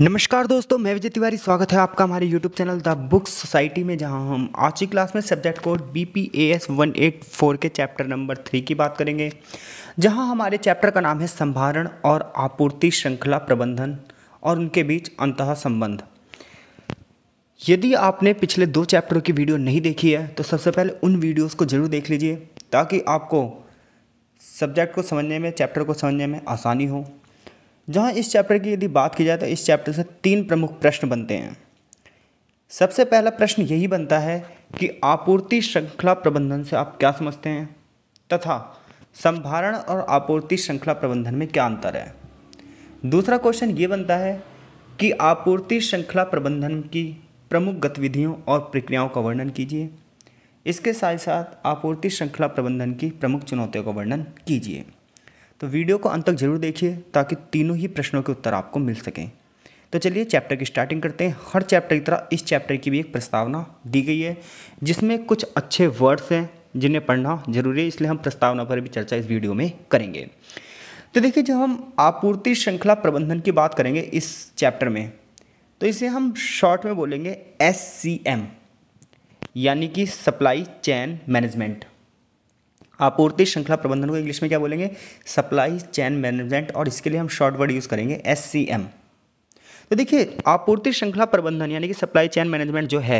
नमस्कार दोस्तों मैं विजय तिवारी स्वागत है आपका हमारे YouTube channel the books society में जहां हम आज की क्लास में subject code B P A S one eight four के चैप्टर नंबर थ्री की बात करेंगे जहां हमारे चैप्टर का नाम है संभारण और आपूर्ति श्रृंखला प्रबंधन और उनके बीच अंत संबंध यदि आपने पिछले दो चैप्टरों की वीडियो नहीं देखी है तो सबसे पहले उन वीडियोज़ को ज़रूर देख लीजिए ताकि आपको सब्जेक्ट को समझने में चैप्टर को समझने में आसानी हो जहाँ इस चैप्टर की यदि बात की जाए तो इस चैप्टर से तीन प्रमुख प्रश्न बनते हैं सबसे पहला प्रश्न यही बनता है कि आपूर्ति श्रृंखला प्रबंधन से आप क्या समझते हैं तथा संभारण और आपूर्ति श्रृंखला प्रबंधन में क्या अंतर है दूसरा क्वेश्चन ये बनता है कि आपूर्ति श्रृंखला प्रबंधन की प्रमुख गतिविधियों और प्रक्रियाओं का वर्णन कीजिए इसके साथ साथ आपूर्ति श्रृंखला प्रबंधन की प्रमुख चुनौतियों का वर्णन कीजिए तो वीडियो को अंत तक जरूर देखिए ताकि तीनों ही प्रश्नों के उत्तर आपको मिल सकें तो चलिए चैप्टर की स्टार्टिंग करते हैं हर चैप्टर की तरह इस चैप्टर की भी एक प्रस्तावना दी गई है जिसमें कुछ अच्छे वर्ड्स हैं जिन्हें पढ़ना जरूरी है इसलिए हम प्रस्तावना पर भी चर्चा इस वीडियो में करेंगे तो देखिए जब हम आपूर्ति श्रृंखला प्रबंधन की बात करेंगे इस चैप्टर में तो इसे हम शॉर्ट में बोलेंगे एस यानी कि सप्लाई चैन मैनेजमेंट आपूर्ति श्रृंखला प्रबंधन को इंग्लिश में क्या बोलेंगे सप्लाई चैन मैनेजमेंट और इसके लिए हम शॉर्ट वर्ड यूज़ करेंगे एस सी एम तो देखिए आपूर्ति श्रृंखला प्रबंधन यानी कि सप्लाई चैन मैनेजमेंट जो है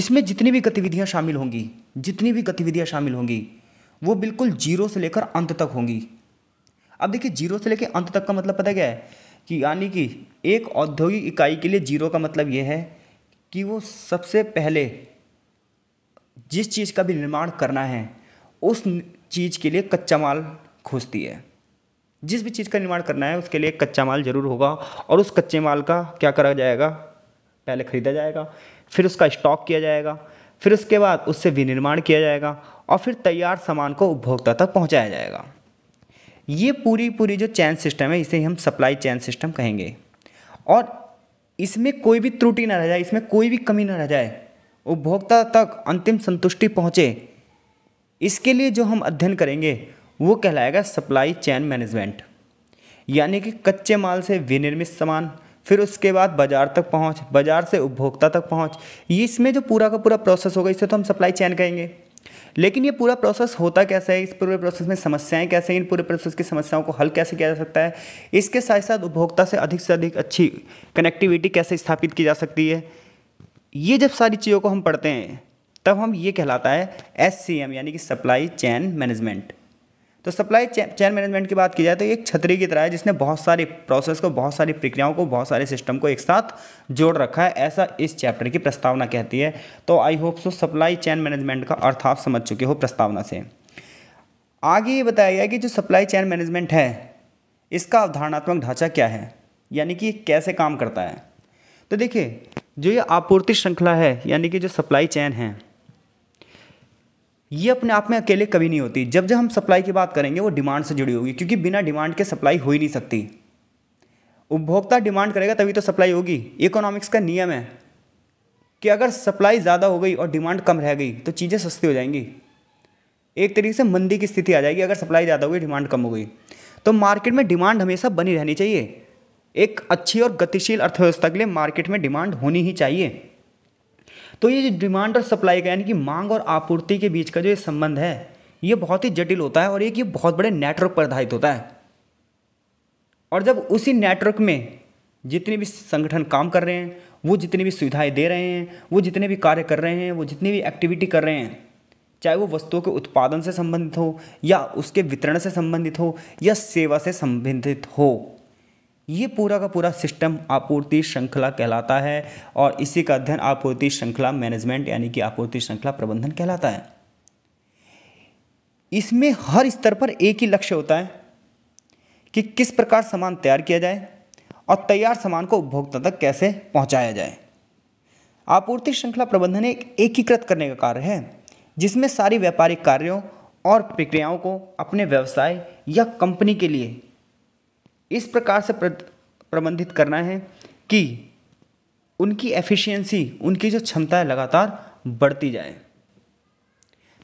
इसमें जितनी भी गतिविधियाँ शामिल होंगी जितनी भी गतिविधियाँ शामिल होंगी वो बिल्कुल जीरो से लेकर अंत तक होंगी अब देखिए जीरो से लेकर अंत तक का मतलब पता क्या है कि यानी कि एक औद्योगिक इकाई के लिए जीरो का मतलब ये है कि वो सबसे पहले जिस चीज़ का भी निर्माण करना है उस चीज़ के लिए कच्चा माल खोजती है जिस भी चीज़ का निर्माण करना है उसके लिए कच्चा माल ज़रूर होगा और उस कच्चे माल का क्या करा जाएगा पहले ख़रीदा जाएगा फिर उसका स्टॉक किया जाएगा फिर उसके बाद उससे विनिर्माण किया जाएगा और फिर तैयार सामान को उपभोक्ता तक पहुंचाया जाएगा ये पूरी पूरी जो चैन सिस्टम है इसे हम सप्लाई चैन सिस्टम कहेंगे और इसमें कोई भी त्रुटि ना रह जाए इसमें कोई भी कमी ना रह जाए उपभोक्ता तक अंतिम संतुष्टि पहुँचे इसके लिए जो हम अध्ययन करेंगे वो कहलाएगा सप्लाई चैन मैनेजमेंट यानी कि कच्चे माल से विनिर्मित सामान फिर उसके बाद बाज़ार तक पहुंच बाज़ार से उपभोक्ता तक पहुंच ये इसमें जो पूरा का पूरा प्रोसेस होगा इसे तो हम सप्लाई चैन कहेंगे लेकिन ये पूरा प्रोसेस होता कैसा है इस पूरे प्रोसेस में समस्याएं कैसे हैं इन पूरे प्रोसेस की समस्याओं को हल कैसे किया जा सकता है इसके साथ साथ उपभोक्ता से अधिक से अधिक अच्छी कनेक्टिविटी कैसे स्थापित की जा सकती है ये जब सारी चीज़ों को हम पढ़ते हैं तब हम ये कहलाता है एस यानी कि सप्लाई चैन मैनेजमेंट तो सप्लाई चैन मैनेजमेंट की बात की जाए तो एक छतरी की तरह है जिसने बहुत सारे प्रोसेस को बहुत सारी प्रक्रियाओं को बहुत सारे सिस्टम को एक साथ जोड़ रखा है ऐसा इस चैप्टर की प्रस्तावना कहती है तो I hope so supply chain management का अर्थ आप समझ चुके हो प्रस्तावना से आगे ये बताया गया कि जो सप्लाई चैन मैनेजमेंट है इसका अवधारणात्मक ढांचा क्या है यानी कि कैसे काम करता है तो देखिए जो ये आपूर्ति श्रृंखला है यानी कि जो सप्लाई चैन है ये अपने आप में अकेले कभी नहीं होती जब जब हम सप्लाई की बात करेंगे वो डिमांड से जुड़ी होगी क्योंकि बिना डिमांड के सप्लाई हो ही नहीं सकती उपभोक्ता डिमांड करेगा तभी तो सप्लाई होगी इकोनॉमिक्स का नियम है कि अगर सप्लाई ज़्यादा हो गई और डिमांड कम रह गई तो चीज़ें सस्ती हो जाएंगी एक तरीके से मंदी की स्थिति आ जाएगी अगर सप्लाई ज़्यादा हुई डिमांड कम हो गई तो मार्केट में डिमांड हमेशा बनी रहनी चाहिए एक अच्छी और गतिशील अर्थव्यवस्था के लिए मार्केट में डिमांड होनी ही चाहिए तो ये जो डिमांड और सप्लाई का यानी कि मांग और आपूर्ति के बीच का जो ये संबंध है ये बहुत ही जटिल होता है और एक ये बहुत बड़े नेटवर्क पर आधारित होता है और जब उसी नेटवर्क में जितने भी संगठन काम कर रहे हैं वो जितनी भी सुविधाएं दे रहे हैं वो जितने भी कार्य कर रहे हैं वो जितनी भी एक्टिविटी कर रहे हैं चाहे वो वस्तुओं के उत्पादन से संबंधित हो या उसके वितरण से संबंधित हो या सेवा से संबंधित हो ये पूरा का पूरा सिस्टम आपूर्ति श्रृंखला कहलाता है और इसी का अध्ययन आपूर्ति श्रृंखला मैनेजमेंट यानी कि आपूर्ति श्रृंखला प्रबंधन कहलाता है इसमें हर स्तर पर एक ही लक्ष्य होता है कि किस प्रकार सामान तैयार किया जाए और तैयार सामान को उपभोक्ता तक कैसे पहुंचाया जाए आपूर्ति श्रृंखला प्रबंधन एक एकीकृत करने का कार्य है जिसमें सारी व्यापारिक कार्यों और प्रक्रियाओं को अपने व्यवसाय या कंपनी के लिए इस प्रकार से प्रबंधित करना है कि उनकी एफिशिएंसी उनकी जो क्षमता है लगातार बढ़ती जाए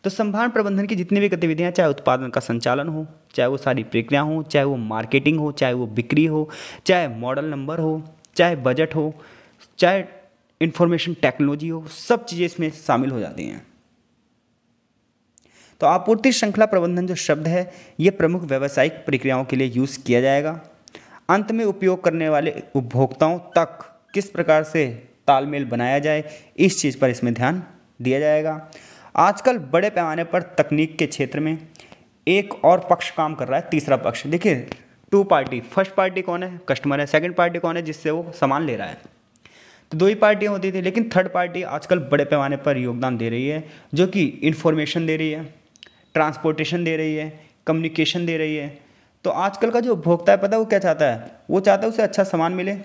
तो संभाल प्रबंधन की जितनी भी गतिविधियां चाहे उत्पादन का संचालन हो चाहे वो सारी प्रक्रिया हो चाहे वो मार्केटिंग हो चाहे वो बिक्री हो चाहे मॉडल नंबर हो चाहे बजट हो चाहे इंफॉर्मेशन टेक्नोलॉजी हो सब चीज़ें इसमें शामिल हो जाती हैं तो आपूर्ति श्रृंखला प्रबंधन जो शब्द है ये प्रमुख व्यावसायिक प्रक्रियाओं के लिए यूज़ किया जाएगा अंत में उपयोग करने वाले उपभोक्ताओं तक किस प्रकार से तालमेल बनाया जाए इस चीज़ पर इसमें ध्यान दिया जाएगा आजकल बड़े पैमाने पर तकनीक के क्षेत्र में एक और पक्ष काम कर रहा है तीसरा पक्ष देखिए टू पार्टी फर्स्ट पार्टी कौन है कस्टमर है सेकंड पार्टी कौन है जिससे वो सामान ले रहा है तो दो ही पार्टियाँ होती थी लेकिन थर्ड पार्टी आजकल बड़े पैमाने पर योगदान दे रही है जो कि इन्फॉर्मेशन दे रही है ट्रांसपोर्टेशन दे रही है कम्युनिकेशन दे रही है तो आजकल का जो उपभोक्ता है पता है वो क्या चाहता है वो चाहता है उसे अच्छा सामान मिले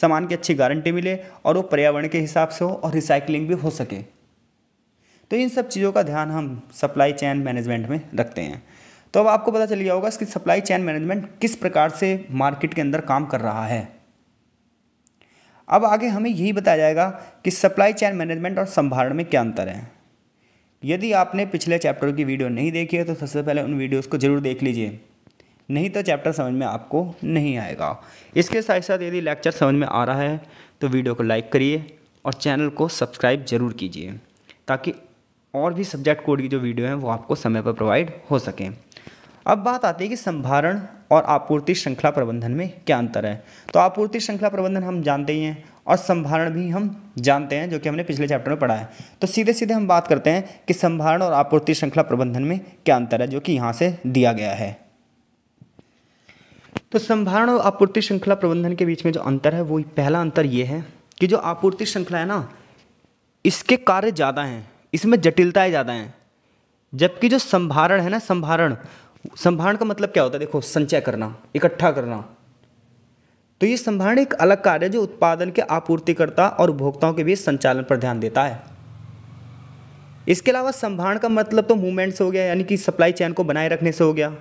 सामान की अच्छी गारंटी मिले और वो पर्यावरण के हिसाब से हो और रिसाइकलिंग भी हो सके तो इन सब चीज़ों का ध्यान हम सप्लाई चैन मैनेजमेंट में रखते हैं तो अब आपको पता चल गया होगा कि सप्लाई चैन मैनेजमेंट किस प्रकार से मार्केट के अंदर काम कर रहा है अब आगे हमें यही बताया जाएगा कि सप्लाई चैन मैनेजमेंट और संभारण में क्या अंतर है यदि आपने पिछले चैप्टर की वीडियो नहीं देखी है तो सबसे पहले उन वीडियोज़ को ज़रूर देख लीजिए नहीं तो चैप्टर समझ में आपको नहीं आएगा इसके साथ साथ यदि लेक्चर समझ में आ रहा है तो वीडियो को लाइक करिए और चैनल को सब्सक्राइब ज़रूर कीजिए ताकि और भी सब्जेक्ट कोड की जो वीडियो हैं वो आपको समय पर प्रोवाइड हो सकें अब बात आती है कि संभारण और आपूर्ति श्रृंखला प्रबंधन में क्या अंतर है तो आपूर्ति श्रृंखला प्रबंधन हम जानते ही हैं और संभारण भी हम जानते हैं जो कि हमने पिछले चैप्टर में पढ़ा है तो सीधे सीधे हम बात करते हैं कि संभारण और आपूर्ति श्रृंखला प्रबंधन में क्या अंतर है जो कि यहाँ से दिया गया है तो संभारण और आपूर्ति श्रृंखला प्रबंधन के बीच में जो अंतर है वो पहला अंतर ये है कि जो आपूर्ति श्रृंखला है ना इसके कार्य ज़्यादा हैं इसमें जटिलताएँ ज़्यादा हैं जबकि जो संभारण है ना संभारण संभारण का मतलब क्या होता है देखो संचय करना इकट्ठा करना तो ये संभारण एक अलग कार्य है जो उत्पादन के आपूर्तिकर्ता और उपभोक्ताओं के बीच संचालन पर ध्यान देता है इसके अलावा संभारण का मतलब तो मूवमेंट से हो गया यानी कि सप्लाई चैन को बनाए रखने से हो गया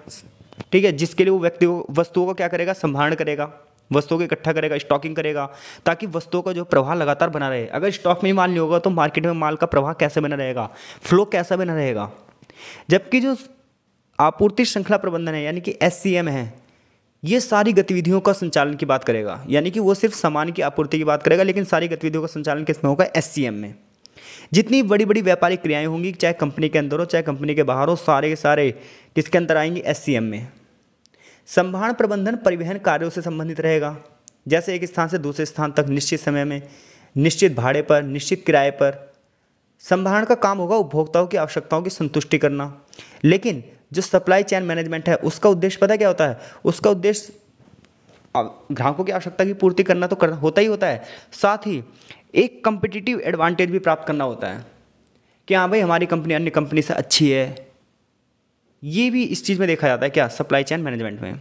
ठीक है जिसके लिए वो व्यक्ति वस्तुओं का क्या करेगा संभारण करेगा वस्तुओं को इकट्ठा करेगा स्टॉकिंग करेगा ताकि वस्तुओं का जो प्रवाह लगातार बना रहे अगर स्टॉक में माल नहीं होगा तो मार्केट में माल का प्रवाह कैसे बना रहेगा फ्लो कैसा बना रहेगा जबकि जो आपूर्ति श्रृंखला प्रबंधन है यानी कि एस है ये सारी गतिविधियों का संचालन की बात करेगा यानी कि वो सिर्फ सामान की आपूर्ति की बात करेगा लेकिन सारी गतिविधियों का संचालन किसमें होगा एस में जितनी बड़ी बड़ी व्यापारिक क्रियाएं होंगी चाहे कंपनी के अंदर हो चाहे कंपनी के बाहर हो सारे के सारे किसके अंदर आएंगे एस में संभाण प्रबंधन परिवहन कार्यों से संबंधित रहेगा जैसे एक स्थान से दूसरे स्थान तक निश्चित समय में निश्चित भाड़े पर निश्चित किराए पर संभारण का काम होगा उपभोक्ताओं की आवश्यकताओं की संतुष्टि करना लेकिन जो सप्लाई चैन मैनेजमेंट है उसका उद्देश्य पता क्या होता है उसका उद्देश्य ग्राहकों की आवश्यकता की पूर्ति करना तो करना होता ही होता है साथ ही एक कम्पिटिटिव एडवांटेज भी प्राप्त करना होता है कि हाँ भाई हमारी कंपनी अन्य कंपनी से अच्छी है ये भी इस चीज़ में देखा जाता है क्या सप्लाई चैन मैनेजमेंट में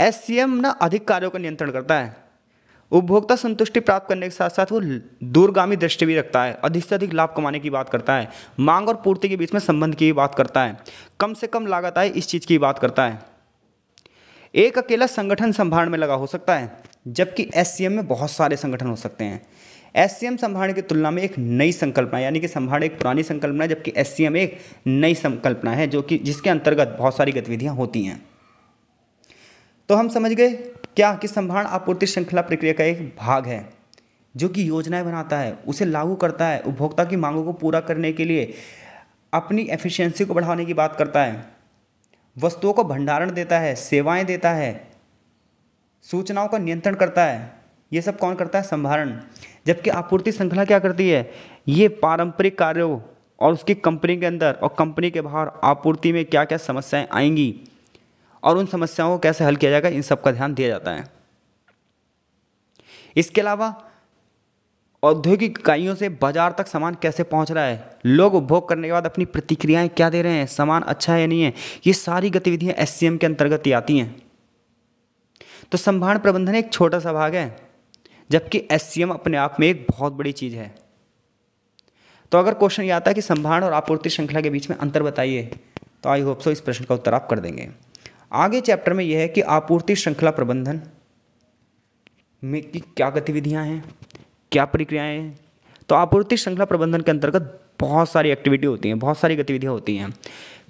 एस ना अधिक कार्यों का नियंत्रण करता है उपभोक्ता संतुष्टि प्राप्त करने के साथ साथ वो दूरगामी दृष्टि भी रखता है अधिक से अधिक लाभ कमाने की बात करता है मांग और पूर्ति के बीच में संबंध की बात करता है कम से कम लागत आए इस चीज़ की बात करता है एक अकेला संगठन संभाल में लगा हो सकता है जबकि एस में बहुत सारे संगठन हो सकते हैं एस संभावना की तुलना में एक नई संकल्पना यानी कि संभावना एक पुरानी संकल्पना है जबकि एस एक नई संकल्पना है जो कि जिसके अंतर्गत बहुत सारी गतिविधियाँ होती हैं तो हम समझ गए क्या कि संभारण आपूर्ति श्रृंखला प्रक्रिया का एक भाग है जो कि योजनाएं बनाता है उसे लागू करता है उपभोक्ता की मांगों को पूरा करने के लिए अपनी एफिशिएंसी को बढ़ाने की बात करता है वस्तुओं को भंडारण देता है सेवाएं देता है सूचनाओं का नियंत्रण करता है ये सब कौन करता है संभारण जबकि आपूर्ति श्रृंखला क्या करती है ये पारंपरिक कार्यों और उसकी कंपनी के अंदर और कंपनी के बाहर आपूर्ति में क्या क्या समस्याएं आएंगी और उन समस्याओं को कैसे हल किया जाएगा इन सब का ध्यान दिया जाता है इसके अलावा औद्योगिक इकाइयों से बाजार तक सामान कैसे पहुंच रहा है लोग उपभोग करने के बाद अपनी प्रतिक्रियाएं क्या दे रहे हैं सामान अच्छा है या नहीं है ये सारी गतिविधियां एस के अंतर्गत ही आती हैं तो संभाण प्रबंधन एक छोटा सा भाग है जबकि एस अपने आप में एक बहुत बड़ी चीज़ है तो अगर क्वेश्चन ये आता है कि संभारण और आपूर्ति श्रृंखला के बीच में अंतर बताइए तो आई होप सो इस प्रश्न का उत्तर आप कर देंगे आगे चैप्टर में यह है कि आपूर्ति श्रृंखला प्रबंधन में की क्या गतिविधियां हैं क्या प्रक्रियाएं हैं तो आपूर्ति श्रृंखला प्रबंधन के अंतर्गत बहुत सारी एक्टिविटी होती हैं बहुत सारी गतिविधियाँ होती हैं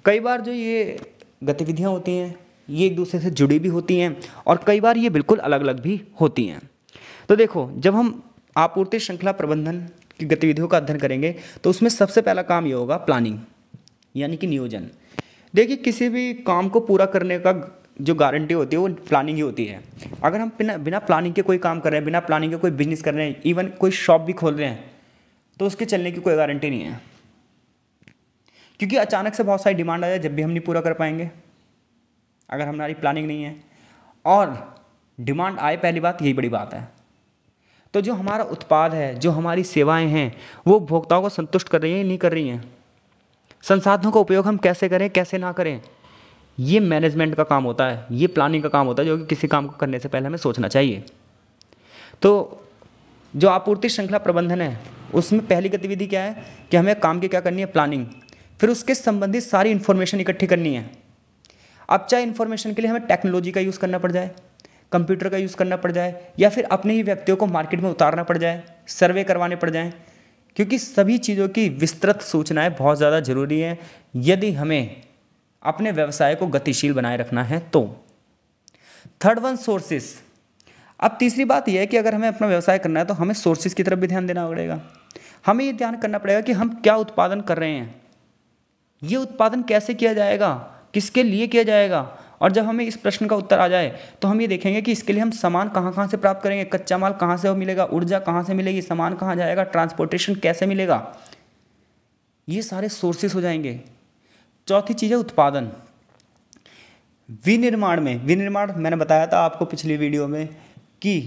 कई बार जो ये गतिविधियाँ होती हैं ये एक दूसरे से जुड़ी भी होती हैं और कई बार ये बिल्कुल अलग अलग भी होती हैं तो देखो जब हम आपूर्ति श्रृंखला प्रबंधन की गतिविधियों का अध्ययन करेंगे तो उसमें सबसे पहला काम ये होगा प्लानिंग यानी कि नियोजन देखिए किसी भी काम को पूरा करने का जो गारंटी होती है वो प्लानिंग ही होती है अगर हम बिना बिना प्लानिंग के कोई काम कर रहे हैं बिना प्लानिंग के कोई बिजनेस कर रहे हैं इवन कोई शॉप भी खोल रहे हैं तो उसके चलने की कोई गारंटी नहीं है क्योंकि अचानक से बहुत सारी डिमांड आ जाए जब भी हम नहीं पूरा कर पाएंगे अगर हमारी प्लानिंग नहीं है और डिमांड आए पहली बात यही बड़ी बात है तो जो हमारा उत्पाद है जो हमारी सेवाएं हैं वो उपभोक्ताओं को संतुष्ट कर रही हैं नहीं कर रही हैं संसाधनों का उपयोग हम कैसे करें कैसे ना करें ये मैनेजमेंट का काम होता है ये प्लानिंग का काम होता है जो कि किसी काम को करने से पहले हमें सोचना चाहिए तो जो आपूर्ति श्रृंखला प्रबंधन है उसमें पहली गतिविधि क्या है कि हमें काम की क्या करनी है प्लानिंग फिर उसके संबंधित सारी इन्फॉर्मेशन इकट्ठी करनी है अब चाहे इन्फॉर्मेशन के लिए हमें टेक्नोलॉजी का यूज़ करना पड़ जाए कंप्यूटर का यूज़ करना पड़ जाए या फिर अपने ही व्यक्तियों को मार्केट में उतारना पड़ जाए सर्वे करवाने पड़ जाएँ क्योंकि सभी चीज़ों की विस्तृत सूचनाएं बहुत ज़्यादा ज़रूरी हैं यदि हमें अपने व्यवसाय को गतिशील बनाए रखना है तो थर्ड वन सोर्सेस अब तीसरी बात यह है कि अगर हमें अपना व्यवसाय करना है तो हमें सोर्सेज की तरफ भी ध्यान देना पड़ेगा हमें ये ध्यान करना पड़ेगा कि हम क्या उत्पादन कर रहे हैं ये उत्पादन कैसे किया जाएगा किसके लिए किया जाएगा और जब हमें इस प्रश्न का उत्तर आ जाए तो हम ये देखेंगे कि इसके लिए हम सामान कहाँ कहाँ से प्राप्त करेंगे कच्चा माल कहाँ से मिलेगा ऊर्जा कहाँ से मिलेगी सामान कहाँ जाएगा ट्रांसपोर्टेशन कैसे मिलेगा ये सारे सोर्सेस हो जाएंगे चौथी चीज़ है उत्पादन विनिर्माण में विनिर्माण मैंने बताया था आपको पिछली वीडियो में कि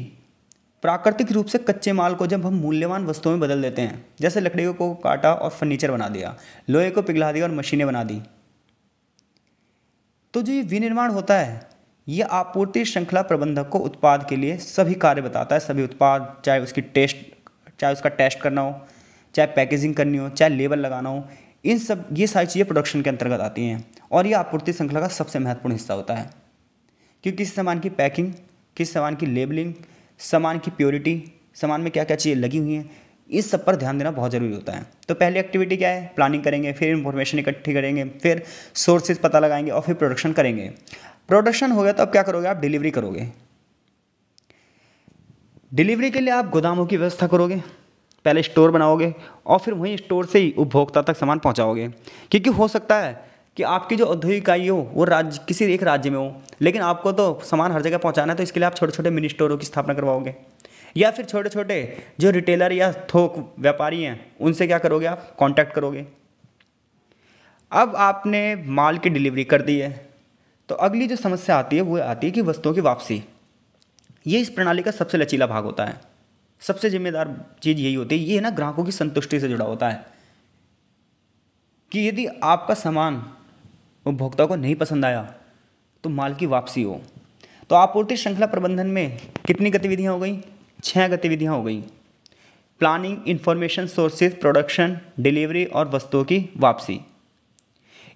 प्राकृतिक रूप से कच्चे माल को जब हम मूल्यवान वस्तुओं में बदल देते हैं जैसे लकड़ियों को काटा और फर्नीचर बना दिया लोहे को पिघला दिया और मशीनें बना दी तो जो ये विनिर्माण होता है ये आपूर्ति श्रृंखला प्रबंधक को उत्पाद के लिए सभी कार्य बताता है सभी उत्पाद चाहे उसकी टेस्ट चाहे उसका टेस्ट करना हो चाहे पैकेजिंग करनी हो चाहे लेबल लगाना हो इन सब ये सारी चीज़ें प्रोडक्शन के अंतर्गत आती हैं और ये आपूर्ति श्रृंखला का सबसे महत्वपूर्ण हिस्सा होता है क्योंकि किसी सामान की पैकिंग किस सामान की लेबलिंग सामान की प्योरिटी सामान में क्या क्या चीज़ें लगी हुई हैं इस सब पर ध्यान देना बहुत ज़रूरी होता है तो पहली एक्टिविटी क्या है प्लानिंग करेंगे फिर इन्फॉर्मेशन इकट्ठी करेंगे फिर सोर्सेज पता लगाएंगे और फिर प्रोडक्शन करेंगे प्रोडक्शन हो गया तो अब क्या करोगे आप डिलीवरी करोगे डिलीवरी के लिए आप गोदामों की व्यवस्था करोगे पहले स्टोर बनाओगे और फिर वहीं स्टोर से ही उपभोक्ता तक सामान पहुंचाओगे क्योंकि हो सकता है कि आपकी जो औद्योगिक इकाई हो वो राज्य किसी एक राज्य में हो लेकिन आपको तो सामान हर जगह पहुंचाना है तो इसके लिए आप छोटे छोटे मिनी स्टोरों की स्थापना करवाओगे या फिर छोटे छोटे जो रिटेलर या थोक व्यापारी हैं उनसे क्या करोगे आप कॉन्टैक्ट करोगे अब आपने माल की डिलीवरी कर दी है तो अगली जो समस्या आती है वो आती है कि वस्तुओं की वापसी ये इस प्रणाली का सबसे लचीला भाग होता है सबसे जिम्मेदार चीज़ यही होती है ये ना ग्राहकों की संतुष्टि से जुड़ा होता है कि यदि आपका सामान उपभोक्ता को नहीं पसंद आया तो माल की वापसी हो तो आपूर्ति श्रृंखला प्रबंधन में कितनी गतिविधियाँ हो गई छः गतिविधियाँ हो गई planning information sources production delivery और वस्तुओं की वापसी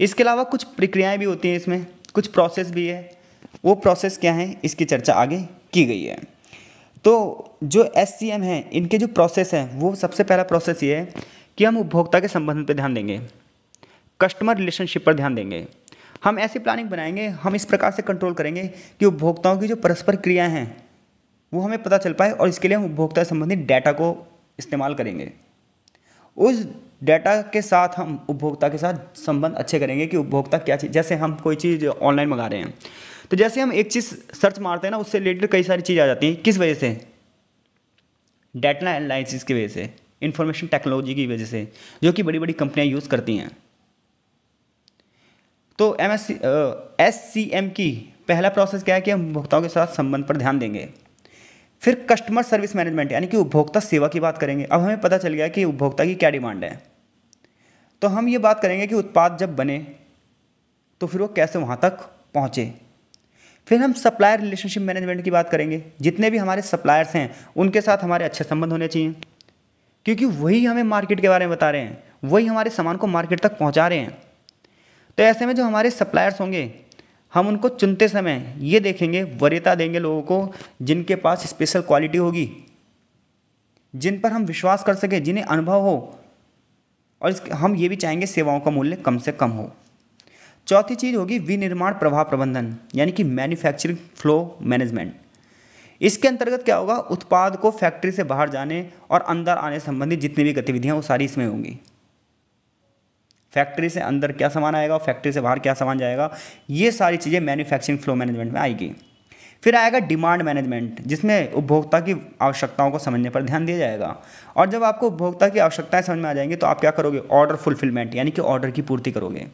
इसके अलावा कुछ प्रक्रियाएं भी होती हैं इसमें कुछ प्रोसेस भी है वो प्रोसेस क्या है इसकी चर्चा आगे की गई है तो जो एस सी एम है इनके जो प्रोसेस हैं वो सबसे पहला प्रोसेस ये है कि हम उपभोक्ता के संबंध पर ध्यान देंगे कस्टमर रिलेशनशिप पर ध्यान देंगे हम ऐसी प्लानिंग बनाएंगे हम इस प्रकार से कंट्रोल करेंगे कि उपभोक्ताओं की जो परस्पर क्रियाएं हैं वो हमें पता चल पाए और इसके लिए हम उपभोक्ता संबंधित डाटा को इस्तेमाल करेंगे उस डाटा के साथ हम उपभोक्ता के साथ संबंध अच्छे करेंगे कि उपभोक्ता क्या चीज़ जैसे हम कोई चीज़ ऑनलाइन मंगा रहे हैं तो जैसे हम एक चीज़ सर्च मारते हैं ना उससे रिलेटेड कई सारी चीज़ आ जाती हैं किस वजह से डाटा एनालिसिस की वजह से इंफॉर्मेशन टेक्नोलॉजी की वजह से जो कि बड़ी बड़ी कंपनियाँ यूज़ करती हैं तो एम एस सी एम की पहला प्रोसेस क्या है कि हम उपभोक्ताओं के साथ संबंध पर ध्यान देंगे फिर कस्टमर सर्विस मैनेजमेंट यानी कि उपभोक्ता सेवा की बात करेंगे अब हमें पता चल गया कि उपभोक्ता की क्या डिमांड है तो हम ये बात करेंगे कि उत्पाद जब बने तो फिर वो कैसे वहाँ तक पहुँचे फिर हम सप्लायर रिलेशनशिप मैनेजमेंट की बात करेंगे जितने भी हमारे सप्लायर्स हैं उनके साथ हमारे अच्छे संबंध होने चाहिए क्योंकि वही हमें मार्केट के बारे में बता रहे हैं वही हमारे सामान को मार्केट तक पहुंचा रहे हैं तो ऐसे में जो हमारे सप्लायर्स होंगे हम उनको चुनते समय ये देखेंगे वरीयता देंगे लोगों को जिनके पास स्पेशल क्वालिटी होगी जिन पर हम विश्वास कर सकें जिन्हें अनुभव हो और इस हम ये भी चाहेंगे सेवाओं का मूल्य कम से कम हो चौथी चीज़ होगी विनिर्माण प्रभाव प्रबंधन यानी कि मैन्युफैक्चरिंग फ्लो मैनेजमेंट इसके अंतर्गत क्या होगा उत्पाद को फैक्ट्री से बाहर जाने और अंदर आने संबंधी जितनी भी गतिविधियाँ वो सारी इसमें होंगी फैक्ट्री से अंदर क्या सामान आएगा फैक्ट्री से बाहर क्या सामान जाएगा ये सारी चीज़ें मैन्युफैक्चरिंग फ्लो मैनेजमेंट में आएगी फिर आएगा डिमांड मैनेजमेंट जिसमें उपभोक्ता की आवश्यकताओं को समझने पर ध्यान दिया जाएगा और जब आपको उपभोक्ता की आवश्यकताएं समझ में आ जाएंगी तो आप क्या करोगे ऑर्डर फुलफिलमेंट यानी कि ऑर्डर की पूर्ति करोगे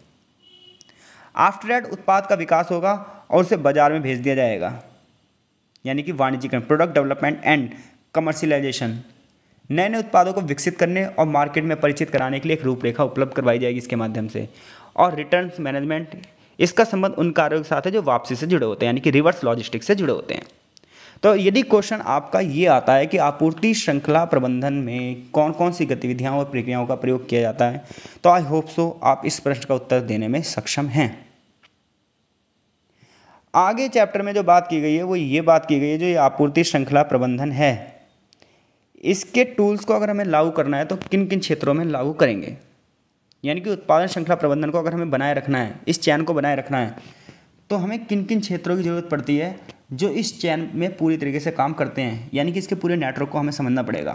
आफ्टर डैट उत्पाद का विकास होगा और उसे बाजार में भेज दिया जाएगा यानी कि वाणिज्यकरण प्रोडक्ट डेवलपमेंट एंड कमर्शलाइजेशन नए नए उत्पादों को विकसित करने और मार्केट में परिचित कराने के लिए एक रूपरेखा उपलब्ध करवाई जाएगी इसके माध्यम से और रिटर्न मैनेजमेंट इसका संबंध उन कार्यों के साथ है जो वापसी से जुड़े होते हैं यानी कि रिवर्स लॉजिस्टिक्स से जुड़े होते हैं तो यदि क्वेश्चन आपका ये आता है कि आपूर्ति श्रृंखला प्रबंधन में कौन कौन सी गतिविधियां और प्रक्रियाओं का प्रयोग किया जाता है तो आई होप सो आप इस प्रश्न का उत्तर देने में सक्षम हैं आगे चैप्टर में जो बात की गई है वो ये बात की गई है जो ये आपूर्ति श्रृंखला प्रबंधन है इसके टूल्स को अगर हमें लागू करना है तो किन किन क्षेत्रों में लागू करेंगे यानी कि उत्पादन श्रृंखला प्रबंधन को अगर हमें बनाए रखना है इस चैन को बनाए रखना है तो हमें किन किन क्षेत्रों की ज़रूरत पड़ती है जो इस चैन में पूरी तरीके से काम करते हैं यानी कि इसके पूरे नेटवर्क को हमें समझना पड़ेगा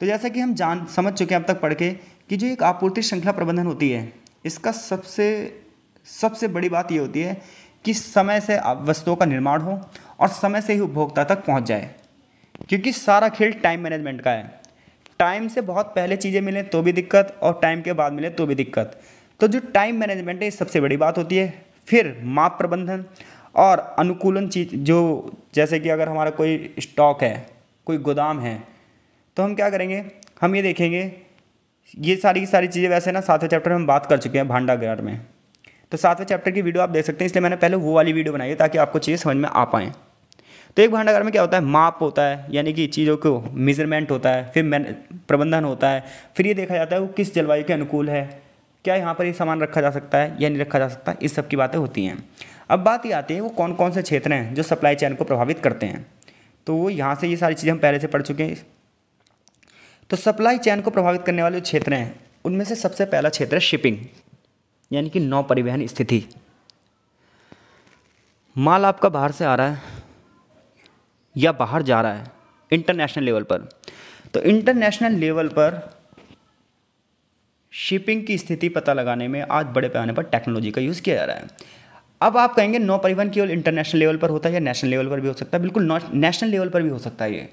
तो जैसा कि हम जान समझ चुके हैं अब तक पढ़ के कि जो एक आपूर्ति श्रृंखला प्रबंधन होती है इसका सबसे सबसे बड़ी बात ये होती है कि समय से वस्तुओं का निर्माण हो और समय से ही उपभोक्ता तक पहुंच जाए क्योंकि सारा खेल टाइम मैनेजमेंट का है टाइम से बहुत पहले चीज़ें मिलें तो भी दिक्कत और टाइम के बाद मिलें तो भी दिक्कत तो जो टाइम मैनेजमेंट है सबसे बड़ी बात होती है फिर माप प्रबंधन और अनुकूलन चीज जो जैसे कि अगर हमारा कोई स्टॉक है कोई गोदाम है तो हम क्या करेंगे हम ये देखेंगे ये सारी की सारी चीज़ें वैसे ना सातवें चैप्टर में हम बात कर चुके हैं भांडा भांडाघर में तो सातवें चैप्टर की वीडियो आप देख सकते हैं इसलिए मैंने पहले वो वाली वीडियो बनाई है ताकि आपको चीज़ें समझ में आ पाएँ तो एक भांडागार में क्या होता है माप होता है यानी कि चीज़ों को मेजरमेंट होता है फिर प्रबंधन होता है फिर ये देखा जाता है वो किस जलवायु के अनुकूल है क्या यहाँ पर ये सामान रखा जा सकता है या नहीं रखा जा सकता इस सब की बातें होती हैं अब बात ये आती है वो कौन कौन से क्षेत्र हैं जो सप्लाई चैन को प्रभावित करते हैं तो वो यहाँ से ये सारी चीज़ें हम पहले से पढ़ चुके हैं तो सप्लाई चैन को प्रभावित करने वाले क्षेत्र हैं उनमें से सबसे पहला क्षेत्र है शिपिंग यानी कि नौ परिवहन स्थिति माल आपका बाहर से आ रहा है या बाहर जा रहा है इंटरनेशनल लेवल पर तो इंटरनेशनल लेवल पर शिपिंग की स्थिति पता लगाने में आज बड़े पैमाने पर टेक्नोलॉजी का यूज़ किया जा रहा है अब आप कहेंगे नौ परिवहन केवल इंटरनेशनल लेवल पर होता है या नेशनल लेवल पर भी हो सकता है बिल्कुल नेशनल लेवल पर भी हो सकता है ये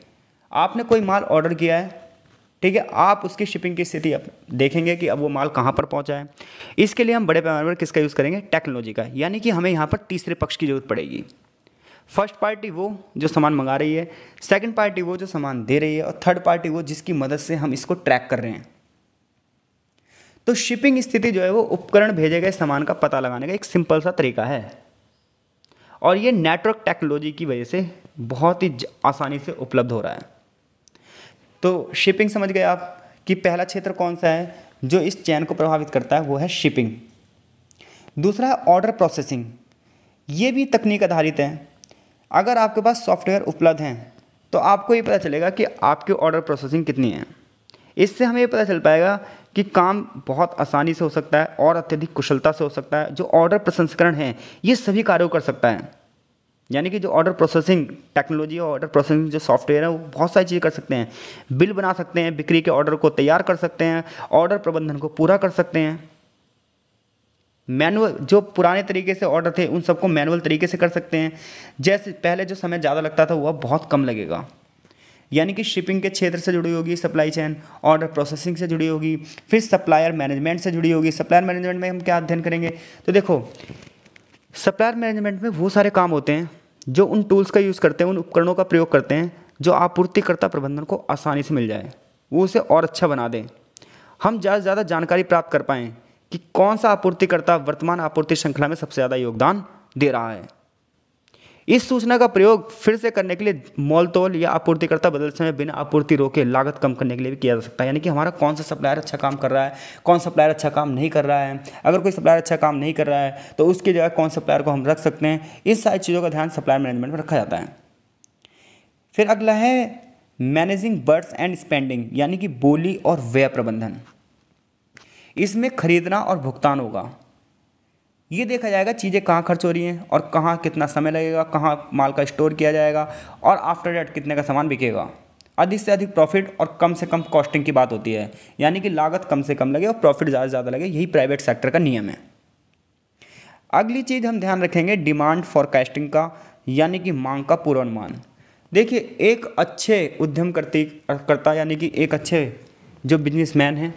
आपने कोई माल ऑर्डर किया है ठीक है आप उसकी शिपिंग की स्थिति अब देखेंगे कि अब वो माल कहाँ पर पहुँचा है इसके लिए हम बड़े पैमाने पर किसका यूज़ करेंगे टेक्नोलॉजी का यानी कि हमें यहाँ पर तीसरे पक्ष की जरूरत पड़ेगी फर्स्ट पार्टी वो जो सामान मंगा रही है सेकंड पार्टी वो जो सामान दे रही है और थर्ड पार्टी वो जिसकी मदद से हम इसको ट्रैक कर रहे हैं तो शिपिंग स्थिति जो है वो उपकरण भेजे गए सामान का पता लगाने का एक सिंपल सा तरीका है और ये नेटवर्क टेक्नोलॉजी की वजह से बहुत ही आसानी से उपलब्ध हो रहा है तो शिपिंग समझ गए आप कि पहला क्षेत्र कौन सा है जो इस चैन को प्रभावित करता है वो है शिपिंग दूसरा है ऑर्डर प्रोसेसिंग ये भी तकनीक आधारित है अगर आपके पास सॉफ्टवेयर उपलब्ध हैं तो आपको ये पता चलेगा कि आपकी ऑर्डर प्रोसेसिंग कितनी है इससे हमें ये पता चल पाएगा कि काम बहुत आसानी से हो सकता है और अत्यधिक कुशलता से हो सकता है जो ऑर्डर प्रसंस्करण है ये सभी कार्यों कर सकता है यानी कि जो ऑर्डर प्रोसेसिंग टेक्नोलॉजी और ऑर्डर प्रोसेसिंग जो सॉफ्टवेयर है वो बहुत सारी चीज़ें कर सकते हैं बिल बना सकते हैं बिक्री के ऑर्डर को तैयार कर सकते हैं ऑर्डर प्रबंधन को पूरा कर सकते हैं मैनुअल जो पुराने तरीके से ऑर्डर थे उन सबको मैनुअल तरीके से कर सकते हैं जैसे पहले जो समय ज़्यादा लगता था वह बहुत कम लगेगा यानी कि शिपिंग के क्षेत्र से जुड़ी होगी सप्लाई चैन ऑर्डर प्रोसेसिंग से जुड़ी होगी फिर सप्लायर मैनेजमेंट से जुड़ी होगी सप्लायर मैनेजमेंट में हम क्या अध्ययन करेंगे तो देखो सप्लायर मैनेजमेंट में वो सारे काम होते हैं जो उन टूल्स का यूज़ करते हैं उन उपकरणों का प्रयोग करते हैं जो आपूर्तिकर्ता प्रबंधन को आसानी से मिल जाए वो उसे और अच्छा बना दें हम ज़्यादा से ज़्यादा जानकारी प्राप्त कर पाएँ कि कौन सा आपूर्तिकर्ता वर्तमान आपूर्ति श्रृंखला में सबसे ज़्यादा योगदान दे रहा है इस सूचना का प्रयोग फिर से करने के लिए मोल तोल या आपूर्तिकर्ता बदल समय बिना आपूर्ति रोके लागत कम करने के लिए भी किया जा सकता है यानी कि हमारा कौन सा सप्लायर अच्छा काम कर रहा है कौन सप्लायर अच्छा काम नहीं कर रहा है अगर कोई सप्लायर अच्छा काम नहीं कर रहा है तो उसकी जगह कौन सप्लायर को हम रख सकते हैं इस सारी चीज़ों का ध्यान सप्लायर मैनेजमेंट में रखा जाता है फिर अगला है मैनेजिंग बर्ड्स एंड स्पेंडिंग यानी कि बोली और व्यय प्रबंधन इसमें खरीदना और भुगतान होगा ये देखा जाएगा चीज़ें कहाँ खर्च हो रही हैं और कहाँ कितना समय लगेगा कहाँ माल का स्टोर किया जाएगा और आफ्टर डेट कितने का सामान बिकेगा अधिक से अधिक प्रॉफिट और कम से कम कॉस्टिंग की बात होती है यानी कि लागत कम से कम लगे और प्रॉफिट ज़्यादा से ज़्यादा लगे यही प्राइवेट सेक्टर का नियम है अगली चीज़ हम ध्यान रखेंगे डिमांड फॉरकास्टिंग का यानी कि मांग का पूर्वानुमान देखिए एक अच्छे उद्यम करती करता यानी कि एक अच्छे जो बिजनेसमैन हैं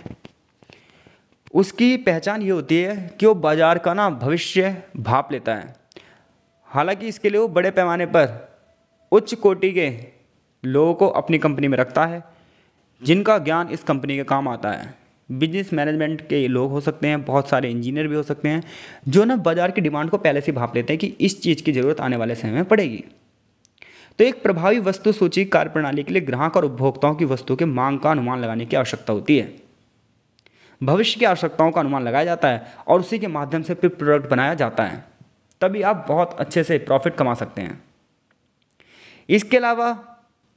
उसकी पहचान ये होती है कि वो बाज़ार का ना भविष्य भाप लेता है हालांकि इसके लिए वो बड़े पैमाने पर उच्च कोटि के लोगों को अपनी कंपनी में रखता है जिनका ज्ञान इस कंपनी के काम आता है बिजनेस मैनेजमेंट के लोग हो सकते हैं बहुत सारे इंजीनियर भी हो सकते हैं जो ना बाज़ार की डिमांड को पहले से भाप लेते हैं कि इस चीज़ की ज़रूरत आने वाले समय में पड़ेगी तो एक प्रभावी वस्तु सूची कार्यप्रणाली के लिए ग्राहक और उपभोक्ताओं की वस्तु के मांग का अनुमान लगाने की आवश्यकता होती है भविष्य की आवश्यकताओं का अनुमान लगाया जाता है और उसी के माध्यम से फिर प्रोडक्ट बनाया जाता है तभी आप बहुत अच्छे से प्रॉफिट कमा सकते हैं इसके अलावा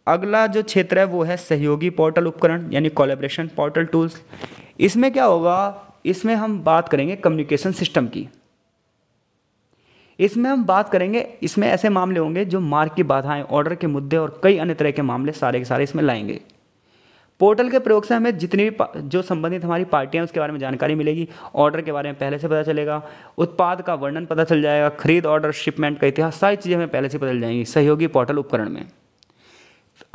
अगला जो क्षेत्र है वो है सहयोगी पोर्टल उपकरण यानी कोलेब्रेशन पोर्टल टूल्स इसमें क्या होगा इसमें हम बात करेंगे कम्युनिकेशन सिस्टम की इसमें हम बात करेंगे इसमें ऐसे मामले होंगे जो मार्ग की बाधाएं ऑर्डर के मुद्दे और कई अन्य तरह के मामले सारे के सारे इसमें लाएंगे पोर्टल के प्रयोग से हमें जितनी भी जो संबंधित हमारी पार्टियाँ उसके बारे में जानकारी मिलेगी ऑर्डर के बारे में पहले से पता चलेगा उत्पाद का वर्णन पता चल जाएगा खरीद ऑर्डर शिपमेंट का इतिहास सारी चीज़ें हमें पहले से पता चल जाएंगी सहयोगी पोर्टल उपकरण में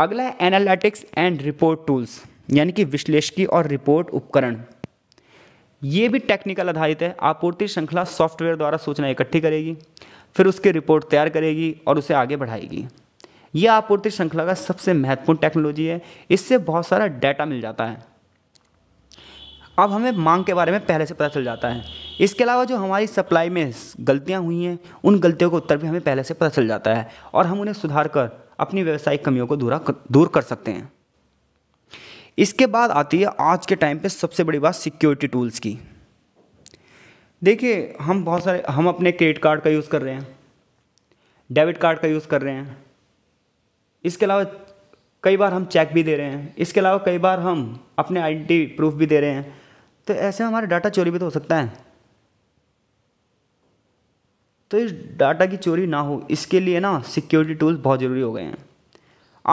अगला है एनालिटिक्स एंड रिपोर्ट टूल्स यानी कि विश्लेषकी और रिपोर्ट उपकरण ये भी टेक्निकल आधारित है आपूर्ति श्रृंखला सॉफ्टवेयर द्वारा सूचना इकट्ठी करेगी फिर उसकी रिपोर्ट तैयार करेगी और उसे आगे बढ़ाएगी यह आपूर्ति श्रृंखला का सबसे महत्वपूर्ण टेक्नोलॉजी है इससे बहुत सारा डाटा मिल जाता है अब हमें मांग के बारे में पहले से पता चल जाता है इसके अलावा जो हमारी सप्लाई में गलतियाँ हुई हैं उन गलतियों का उत्तर भी हमें पहले से पता चल जाता है और हम उन्हें सुधार कर अपनी व्यावसायिक कमियों को दूरा दूर कर सकते हैं इसके बाद आती है आज के टाइम पे सबसे बड़ी बात सिक्योरिटी टूल्स की देखिए हम बहुत सारे हम अपने क्रेडिट कार्ड का यूज़ कर रहे हैं डेबिट कार्ड का यूज़ कर रहे हैं इसके अलावा कई बार हम चेक भी दे रहे हैं इसके अलावा कई बार हम अपने आइडेंटिटी प्रूफ भी दे रहे हैं तो ऐसे हमारा डाटा चोरी भी तो हो सकता है तो इस डाटा की चोरी ना हो इसके लिए ना सिक्योरिटी टूल्स बहुत ज़रूरी हो गए हैं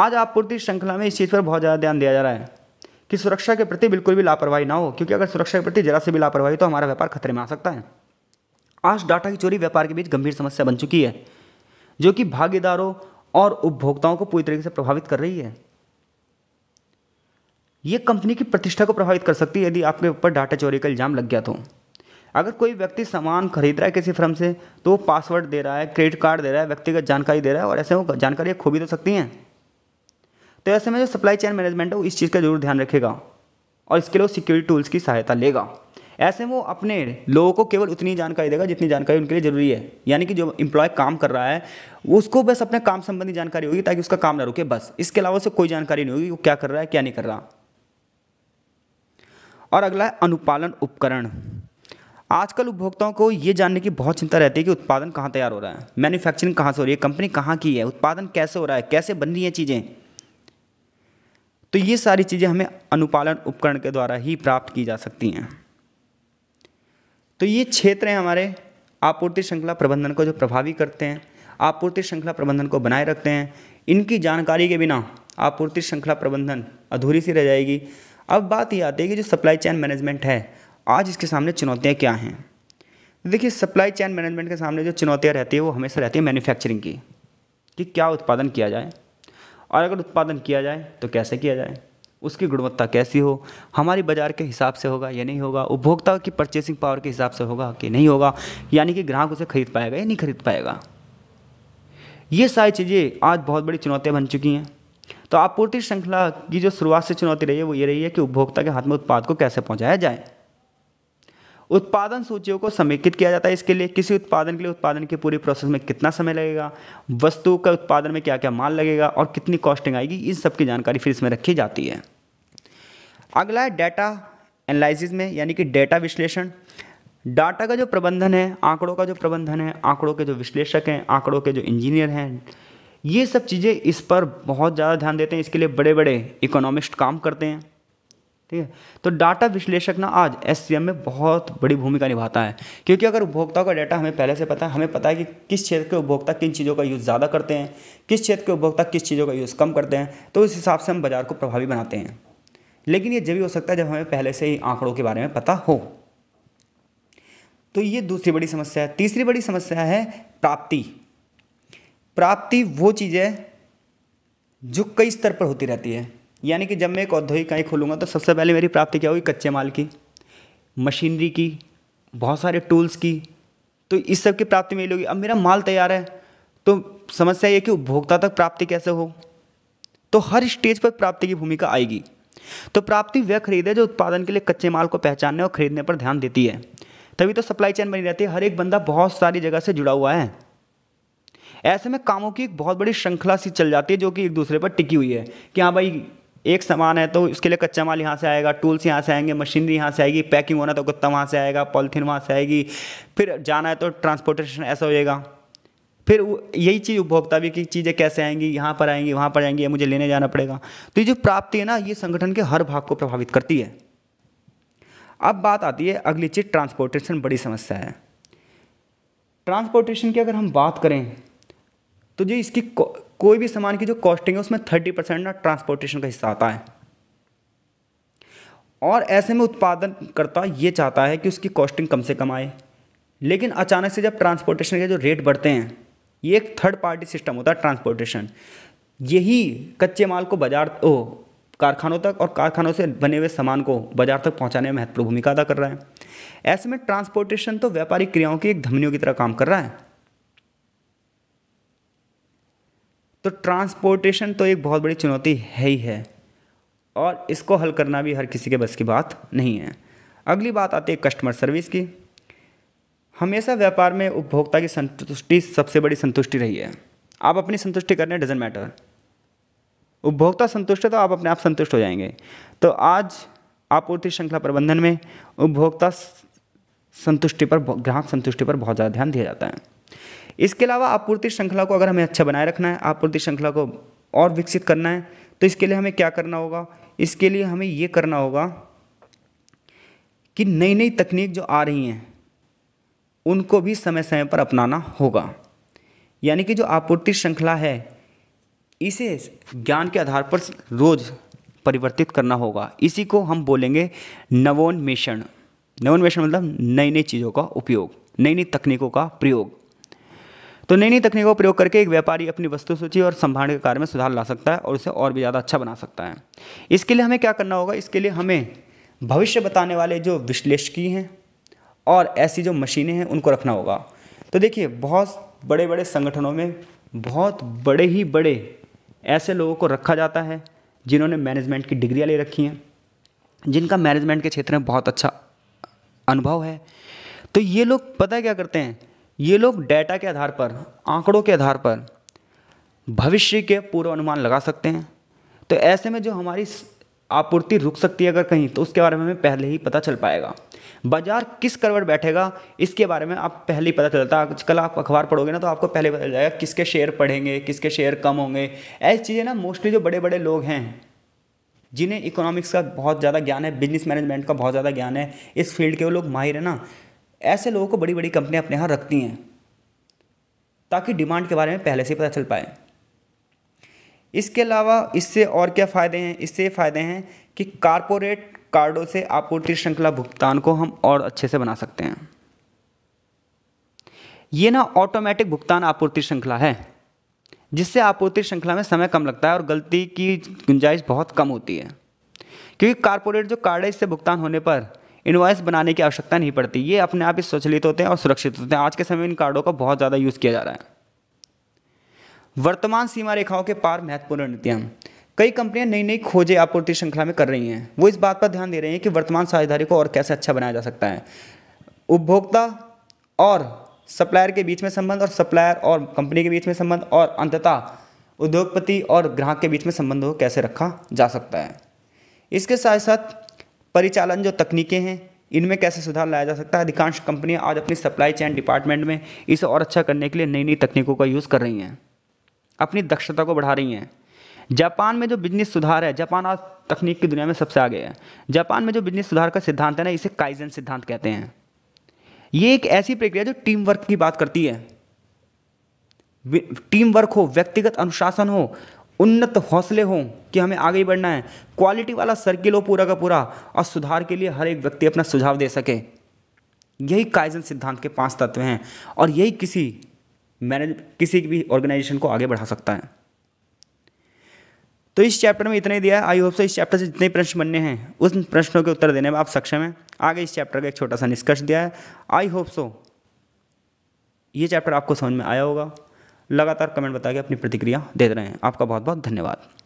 आज आपूर्ति श्रृंखला में इस चीज़ पर बहुत ज़्यादा ध्यान दिया जा रहा है कि सुरक्षा के प्रति बिल्कुल भी लापरवाही ना हो क्योंकि अगर सुरक्षा के प्रति जरा से भी लापरवाही तो हमारा व्यापार खतरे में आ सकता है आज डाटा की चोरी व्यापार के बीच गंभीर समस्या बन चुकी है जो कि भागीदारों और उपभोक्ताओं को पूरी तरीके से प्रभावित कर रही है ये कंपनी की प्रतिष्ठा को प्रभावित कर सकती है यदि आपके ऊपर डाटा चोरी का इल्ज़ाम लग गया तो अगर कोई व्यक्ति सामान खरीद रहा है किसी फर्म से तो वो पासवर्ड दे रहा है क्रेडिट कार्ड दे रहा है व्यक्तिगत जानकारी दे रहा है और ऐसे वो जानकारी खो भी तो सकती हैं तो ऐसे में जो सप्लाई चेन मैनेजमेंट है वो इस चीज़ का जरूर ध्यान रखेगा और इसके लिए वो सिक्योरिटी टूल्स की सहायता लेगा ऐसे वो अपने लोगों को केवल उतनी जानकारी देगा जितनी जानकारी उनके लिए ज़रूरी है यानी कि जो इंप्लॉय काम कर रहा है उसको बस अपने काम संबंधी जानकारी होगी ताकि उसका काम ना रुके बस इसके अलावा उसे कोई जानकारी नहीं होगी वो क्या कर रहा है क्या नहीं कर रहा और अगला है अनुपालन उपकरण आजकल उपभोक्ताओं को ये जानने की बहुत चिंता रहती है कि उत्पादन कहाँ तैयार हो रहा है मैन्युफैक्चरिंग कहाँ से हो रही है कंपनी कहाँ की है उत्पादन कैसे हो रहा है कैसे बन रही हैं चीज़ें तो ये सारी चीज़ें हमें अनुपालन उपकरण के द्वारा ही प्राप्त की जा सकती हैं तो ये क्षेत्र हैं हमारे आपूर्ति श्रृंखला प्रबंधन को जो प्रभावी करते हैं आपूर्ति श्रृंखला प्रबंधन को बनाए रखते हैं इनकी जानकारी के बिना आपूर्ति श्रृंखला प्रबंधन अधूरी सी रह जाएगी अब बात ये आती है कि जो सप्लाई चैन मैनेजमेंट है आज इसके सामने चुनौतियाँ क्या हैं देखिए सप्लाई चैन मैनेजमेंट के सामने जो चुनौतियाँ रहती है वो हमेशा रहती है मैन्युफैक्चरिंग की कि क्या उत्पादन किया जाए और अगर उत्पादन किया जाए तो कैसे किया जाए उसकी गुणवत्ता कैसी हो हमारी बाज़ार के हिसाब से होगा या नहीं होगा उपभोक्ता की परचेसिंग पावर के हिसाब से होगा कि नहीं होगा यानी कि ग्राहक उसे खरीद पाएगा या नहीं खरीद पाएगा ये सारी चीज़ें आज बहुत बड़ी चुनौतियाँ बन चुकी हैं तो आपूर्ति श्रृंखला की जो शुरुआत से चुनौती रही है वो ये रही है कि उपभोक्ता के हाथ में उत्पाद को कैसे पहुँचाया जाए उत्पादन सूचियों को समेकित किया जाता है इसके लिए किसी उत्पादन के लिए उत्पादन के पूरे प्रोसेस में कितना समय लगेगा वस्तु का उत्पादन में क्या क्या माल लगेगा और कितनी कॉस्टिंग आएगी इन सब की जानकारी फिर इसमें रखी जाती है अगला है डाटा एनालिसिस में यानी कि डेटा विश्लेषण डाटा का जो प्रबंधन है आंकड़ों का जो प्रबंधन है आंकड़ों के जो विश्लेषक हैं आंकड़ों के जो इंजीनियर हैं ये सब चीज़ें इस पर बहुत ज़्यादा ध्यान देते हैं इसके लिए बड़े बड़े इकोनॉमिस्ट काम करते हैं ठीक है तो डाटा विश्लेषक ना आज एस में बहुत बड़ी भूमिका निभाता है क्योंकि अगर उपभोक्ता का डाटा हमें पहले से पता है हमें पता है कि किस क्षेत्र के उपभोक्ता किन चीज़ों का यूज़ ज़्यादा करते हैं किस क्षेत्र के उपभोक्ता किस चीज़ों का यूज़ कम करते हैं तो उस हिसाब से हम बाज़ार को प्रभावी बनाते हैं लेकिन ये जब भी हो सकता है जब हमें पहले से ही आंकड़ों के बारे में पता हो तो ये दूसरी बड़ी समस्या है तीसरी बड़ी समस्या है प्राप्ति प्राप्ति वो चीज़ है जो कई स्तर पर होती रहती है यानी कि जब मैं एक औद्योगिक इकाई खोलूँगा तो सबसे पहले मेरी प्राप्ति क्या होगी कच्चे माल की मशीनरी की बहुत सारे टूल्स की तो इस सब की प्राप्ति मेरी होगी अब मेरा माल तैयार है तो समस्या ये कि उपभोक्ता तक प्राप्ति कैसे हो तो हर स्टेज पर प्राप्ति की भूमिका आएगी तो प्राप्ति वह खरीदे जो उत्पादन के लिए कच्चे माल को पहचानने और खरीदने पर ध्यान देती है तभी तो सप्लाई चेन बनी रहती है हर एक बंदा बहुत सारी जगह से जुड़ा हुआ है ऐसे में कामों की एक बहुत बड़ी श्रृंखला सी चल जाती है जो कि एक दूसरे पर टिकी हुई है कि हाँ भाई एक सामान है तो उसके लिए कच्चा माल यहाँ से आएगा टूल्स यहाँ से आएंगे मशीनरी यहाँ से आएगी पैकिंग होना तो गत्ता वहाँ से आएगा पॉलीथीन वहाँ से आएगी फिर जाना है तो ट्रांसपोर्टेशन ऐसा हो जाएगा फिर यही चीज़ उपभोक्ता भी कि चीज़ें कैसे आएंगी यहाँ पर आएंगी वहाँ पर आएंगी मुझे लेने जाना पड़ेगा तो ये जो प्राप्ति है ना ये संगठन के हर भाग को प्रभावित करती है अब बात आती है अगली चीज़ ट्रांसपोर्टेशन बड़ी समस्या है ट्रांसपोर्टेशन की अगर हम बात करें तो जो इसकी कोई भी सामान की जो कॉस्टिंग है उसमें थर्टी परसेंट ना ट्रांसपोर्टेशन का हिस्सा आता है और ऐसे में उत्पादन करता ये चाहता है कि उसकी कॉस्टिंग कम से कम आए लेकिन अचानक से जब ट्रांसपोर्टेशन के जो रेट बढ़ते हैं ये एक थर्ड पार्टी सिस्टम होता है ट्रांसपोर्टेशन यही कच्चे माल को बाजार ओ कारखानों तक और कारखानों से बने हुए सामान को बाजार तक पहुंचाने में महत्वपूर्ण भूमिका अदा कर रहा है ऐसे में ट्रांसपोर्टेशन तो व्यापारिक क्रियाओं की एक धमनियों की तरह काम कर रहा है तो ट्रांसपोर्टेशन तो एक बहुत बड़ी चुनौती है ही है और इसको हल करना भी हर किसी के बस की बात नहीं है अगली बात आती है कस्टमर सर्विस की हमेशा व्यापार में उपभोक्ता की संतुष्टि सबसे बड़ी संतुष्टि रही है आप अपनी संतुष्टि करने डजेंट मैटर उपभोक्ता संतुष्ट है तो आप अपने आप संतुष्ट हो जाएंगे तो आज आपूर्ति श्रृंखला प्रबंधन में उपभोक्ता संतुष्टि पर ग्राहक संतुष्टि पर बहुत ज़्यादा ध्यान दिया जाता है इसके अलावा आपूर्ति श्रृंखला को अगर हमें अच्छा बनाए रखना है आपूर्ति श्रृंखला को और विकसित करना है तो इसके लिए हमें क्या करना होगा इसके लिए हमें ये करना होगा कि नई नई तकनीक जो आ रही हैं उनको भी समय समय पर अपनाना होगा यानी कि जो आपूर्ति श्रृंखला है इसे ज्ञान के आधार पर रोज़ परिवर्तित करना होगा इसी को हम बोलेंगे नवोन्मेषण नवोन्मेषण मतलब नई नई चीज़ों का उपयोग नई नई तकनीकों का प्रयोग तो नई नई तकनीकों का प्रयोग करके एक व्यापारी अपनी वस्तु सूची और संभाड़ने के कार्य में सुधार ला सकता है और उसे और भी ज़्यादा अच्छा बना सकता है इसके लिए हमें क्या करना होगा इसके लिए हमें भविष्य बताने वाले जो विश्लेषकी हैं और ऐसी जो मशीनें हैं उनको रखना होगा तो देखिए बहुत बड़े बड़े संगठनों में बहुत बड़े ही बड़े ऐसे लोगों को रखा जाता है जिन्होंने मैनेजमेंट की डिग्रियाँ ले रखी हैं जिनका मैनेजमेंट के क्षेत्र में बहुत अच्छा अनुभव है तो ये लोग पता क्या करते हैं ये लोग डेटा के आधार पर आंकड़ों के आधार पर भविष्य के पूर्व अनुमान लगा सकते हैं तो ऐसे में जो हमारी आपूर्ति रुक सकती है अगर कहीं तो उसके बारे में हमें पहले ही पता चल पाएगा बाजार किस करवट बैठेगा इसके बारे में आप पहले ही पता चलता है कल आप अखबार पढ़ोगे ना तो आपको पहले पता चल जाएगा किसके शेयर पढ़ेंगे किसके शेयर कम होंगे ऐसी चीज़ें ना मोस्टली जो बड़े बड़े लोग हैं जिन्हें इकोनॉमिक्स का बहुत ज़्यादा ज्ञान है बिजनेस मैनेजमेंट का बहुत ज़्यादा ज्ञान है इस फील्ड के वो लोग माहिर हैं ना ऐसे लोगों को बड़ी बड़ी कंपनियाँ अपने यहाँ रखती हैं ताकि डिमांड के बारे में पहले से पता चल पाए इसके अलावा इससे और क्या फ़ायदे हैं इससे फ़ायदे हैं कि कारपोरेट कार्डों से आपूर्ति श्रृंखला भुगतान को हम और अच्छे से बना सकते हैं ये ना ऑटोमेटिक भुगतान आपूर्ति श्रृंखला है जिससे आपूर्ति श्रृंखला में समय कम लगता है और गलती की गुंजाइश बहुत कम होती है क्योंकि कारपोरेट जो कार्ड है इससे भुगतान होने पर इन्वाइस बनाने की आवश्यकता नहीं पड़ती ये अपने आप ही स्वचलित होते हैं और सुरक्षित होते हैं आज के समय इन कार्डों का बहुत ज़्यादा यूज़ किया जा रहा है वर्तमान सीमा रेखाओं के पार महत्वपूर्ण नीतियाँ कई कंपनियां नई नई खोजें आपूर्ति श्रृंखला में कर रही हैं वो इस बात पर ध्यान दे रही हैं कि वर्तमान साझेदारी को और कैसे अच्छा बनाया जा सकता है उपभोक्ता और सप्लायर के बीच में संबंध और सप्लायर और कंपनी के बीच में संबंध और अंततः उद्योगपति और ग्राहक के बीच में संबंध को कैसे रखा जा सकता है इसके साथ साथ परिचालन जो तकनीकें हैं इनमें कैसे सुधार लाया जा सकता है अधिकांश कंपनियां आज अपनी सप्लाई चैन डिपार्टमेंट में इसे और अच्छा करने के लिए नई नई तकनीकों का यूज़ कर रही हैं अपनी दक्षता को बढ़ा रही हैं जापान में जो बिजनेस सुधार है जापान आज तकनीक की दुनिया में सबसे आगे है जापान में जो बिजनेस सुधार का सिद्धांत है ना इसे काइजन सिद्धांत कहते हैं ये एक ऐसी प्रक्रिया जो टीम वर्क की बात करती है टीम वर्क हो व्यक्तिगत अनुशासन हो उन्नत हौसले हों कि हमें आगे बढ़ना है क्वालिटी वाला सर्किल हो पूरा का पूरा और सुधार के लिए हर एक व्यक्ति अपना सुझाव दे सके यही काइजन सिद्धांत के पांच तत्व हैं और यही किसी मैनेज किसी भी ऑर्गेनाइजेशन को आगे बढ़ा सकता है तो इस चैप्टर में इतना ही दिया है आई होप से इस चैप्टर से जितने प्रश्न बनने हैं उन प्रश्नों के उत्तर देने में आप सक्षम हैं आगे इस चैप्टर का एक छोटा सा निष्कर्ष दिया है आई होप सो ये चैप्टर आपको समझ में आया होगा लगातार कमेंट बता के अपनी प्रतिक्रिया दे रहे हैं आपका बहुत बहुत धन्यवाद